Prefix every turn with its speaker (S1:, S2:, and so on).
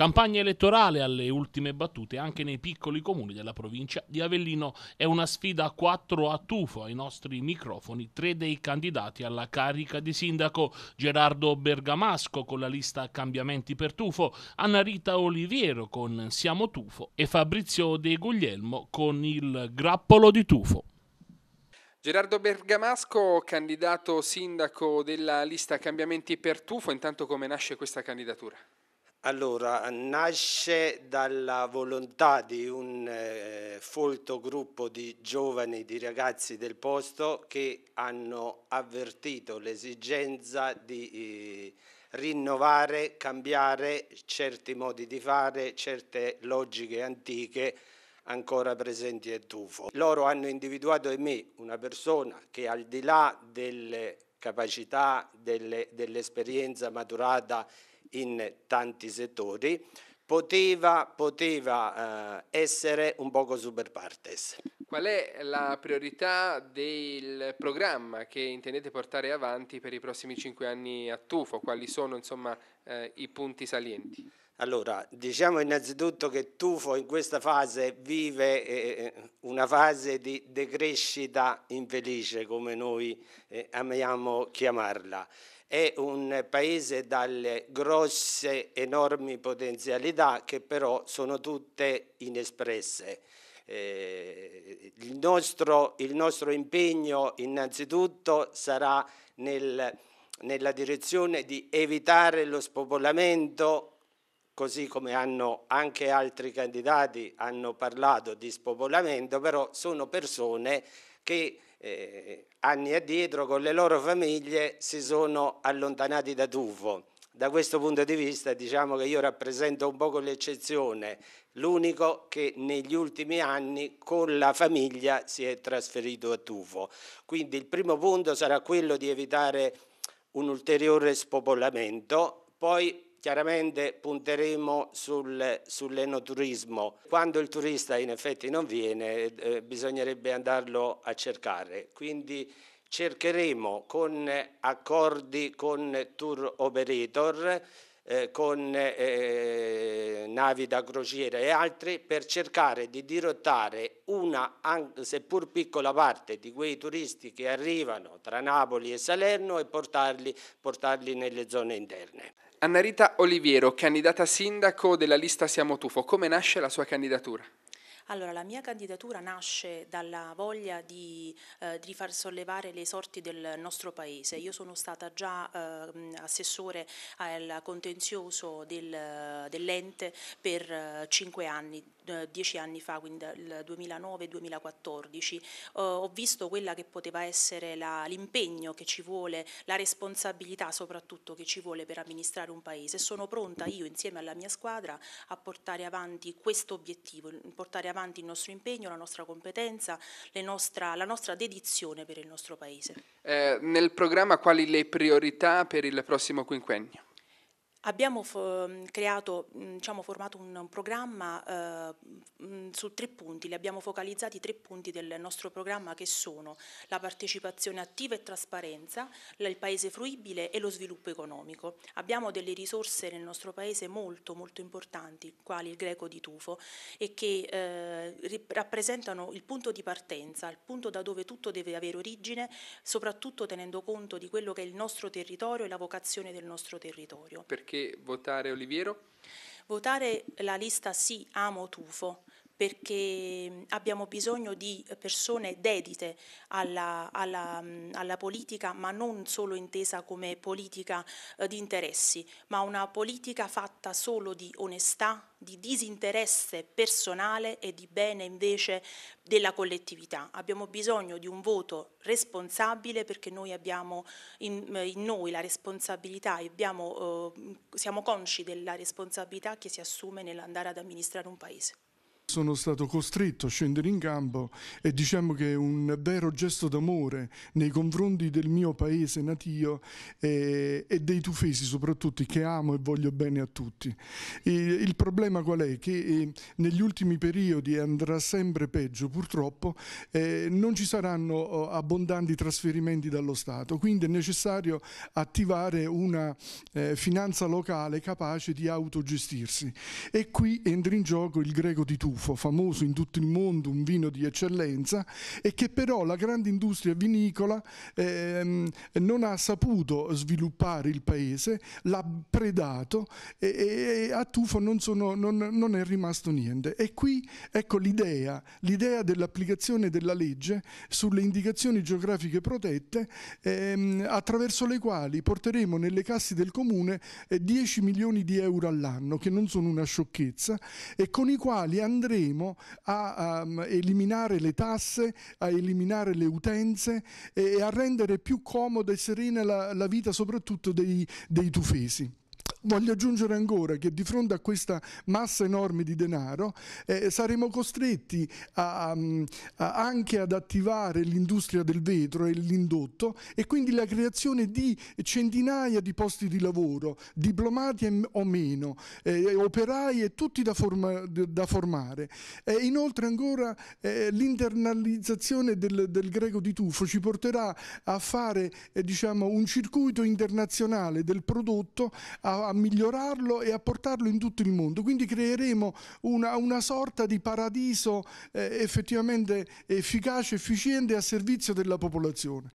S1: Campagna elettorale alle ultime battute anche nei piccoli comuni della provincia di Avellino. È una sfida a quattro a tufo ai nostri microfoni tre dei candidati alla carica di sindaco. Gerardo Bergamasco con la lista Cambiamenti per Tufo, Anna Rita Oliviero con Siamo Tufo e Fabrizio De Guglielmo con il Grappolo di Tufo. Gerardo Bergamasco, candidato sindaco della
S2: lista Cambiamenti per Tufo, intanto come nasce questa candidatura? Allora, nasce dalla volontà di un eh, folto gruppo di giovani, di ragazzi del posto che hanno avvertito l'esigenza di eh, rinnovare, cambiare certi modi di fare, certe logiche antiche ancora presenti e tufo. Loro hanno individuato in me una persona che al di là delle capacità, dell'esperienza maturata in tanti settori, poteva, poteva eh, essere un poco super partes.
S1: Qual è la priorità del programma che intendete portare avanti per i prossimi cinque
S2: anni a Tufo? Quali sono insomma, eh, i punti salienti? Allora, diciamo innanzitutto che Tufo in questa fase vive eh, eh una fase di decrescita infelice, come noi eh, amiamo chiamarla. È un paese dalle grosse, enormi potenzialità che però sono tutte inespresse. Eh, il, nostro, il, nostro, impegno innanzitutto sarà nel, nella direzione di evitare lo spopolamento, così come hanno anche altri candidati hanno parlato di spopolamento, però sono persone che eh, anni addietro con le loro famiglie si sono allontanati da Tuvo. Da questo punto di vista diciamo che io rappresento un po' l'eccezione, l'unico che negli ultimi anni con la famiglia si è trasferito a Tufo. Quindi il primo punto sarà quello di evitare un ulteriore spopolamento, poi Chiaramente punteremo sul, sull'enoturismo. Quando il turista in effetti non viene, eh, bisognerebbe andarlo a cercare. Quindi cercheremo con accordi con tour operator eh, con eh, eh, navi da crociera e altri per cercare di dirottare una, seppur piccola parte, di quei turisti che arrivano tra Napoli e Salerno e portarli, portarli nelle zone interne.
S1: Annarita Oliviero, candidata sindaco della lista Siamo Tufo, come nasce la sua candidatura?
S3: Allora, la mia candidatura nasce dalla voglia di, eh, di far sollevare le sorti del nostro Paese. Io sono stata già eh, assessore al contenzioso del, dell'ente per eh, 5 anni, dieci anni fa, quindi il 2009-2014, uh, ho visto quella che poteva essere l'impegno che ci vuole, la responsabilità soprattutto che ci vuole per amministrare un paese. Sono pronta io insieme alla mia squadra a portare avanti questo obiettivo, portare avanti avanti il nostro impegno, la nostra competenza, nostra, la nostra dedizione per il nostro Paese.
S1: Eh, nel programma quali le priorità per il prossimo quinquennio?
S3: Abbiamo mm, creato, mm, diciamo, formato un, programma eh, mm, su tre punti, li abbiamo focalizzati tre punti del nostro programma che sono la partecipazione attiva e trasparenza, il paese fruibile e lo sviluppo economico. Abbiamo delle risorse nel nostro paese molto molto importanti, quali il greco di tufo, e che eh, rappresentano il punto di partenza, il punto da dove tutto deve avere origine, soprattutto tenendo conto di quello che è il nostro territorio e la vocazione del nostro territorio.
S1: Perché perché votare Oliviero?
S3: Votare la lista Sì, amo Tufo, perché mm, abbiamo bisogno di persone dedite alla, alla, mm, alla politica, ma non solo intesa come politica eh, di interessi, ma una politica fatta solo di onestà, di disinteresse personale e di bene invece della collettività. Abbiamo bisogno di un voto responsabile perché noi abbiamo in, eh, in noi la responsabilità e eh, siamo consci della responsabilità che si assume nell'andare ad amministrare un paese
S4: sono stato costretto a scendere in campo e diciamo che è un vero gesto d'amore nei confronti del mio paese natio e, e, dei tufesi soprattutto che amo e voglio bene a tutti. E il problema qual è? Che eh, negli ultimi periodi andrà sempre peggio purtroppo, eh, non ci saranno eh, abbondanti trasferimenti dallo Stato, quindi è necessario attivare una eh, finanza locale capace di autogestirsi e qui entra in gioco il greco di Tufo tartufo, famoso in tutto il mondo, un vino di eccellenza, e che però la grande industria vinicola ehm, non ha saputo sviluppare il paese, l'ha predato e, e a tufo non, sono, non, non, è rimasto niente. E qui ecco l'idea, l'idea dell'applicazione della legge sulle indicazioni geografiche protette ehm, attraverso le quali porteremo nelle casse del comune eh, 10 milioni di euro all'anno, che non sono una sciocchezza, e con i quali andremo cominceremo a, um, eliminare le tasse, a eliminare le utenze e, e a rendere più comoda e serena la, la vita soprattutto dei, dei tufesi. Voglio aggiungere ancora che di fronte a questa massa enorme di denaro eh, saremo costretti a, mm, a, anche ad attivare l'industria del vetro e l'indotto e quindi la creazione di centinaia di posti di lavoro, diplomati o meno, eh, operai e tutti da, forma, da formare. E inoltre ancora eh, l'internalizzazione del, del, greco di tuffo ci porterà a fare eh, diciamo, un circuito internazionale del prodotto a, a migliorarlo e a portarlo in tutto il mondo. Quindi creeremo una, una sorta di paradiso eh, effettivamente efficace, efficiente a servizio della popolazione.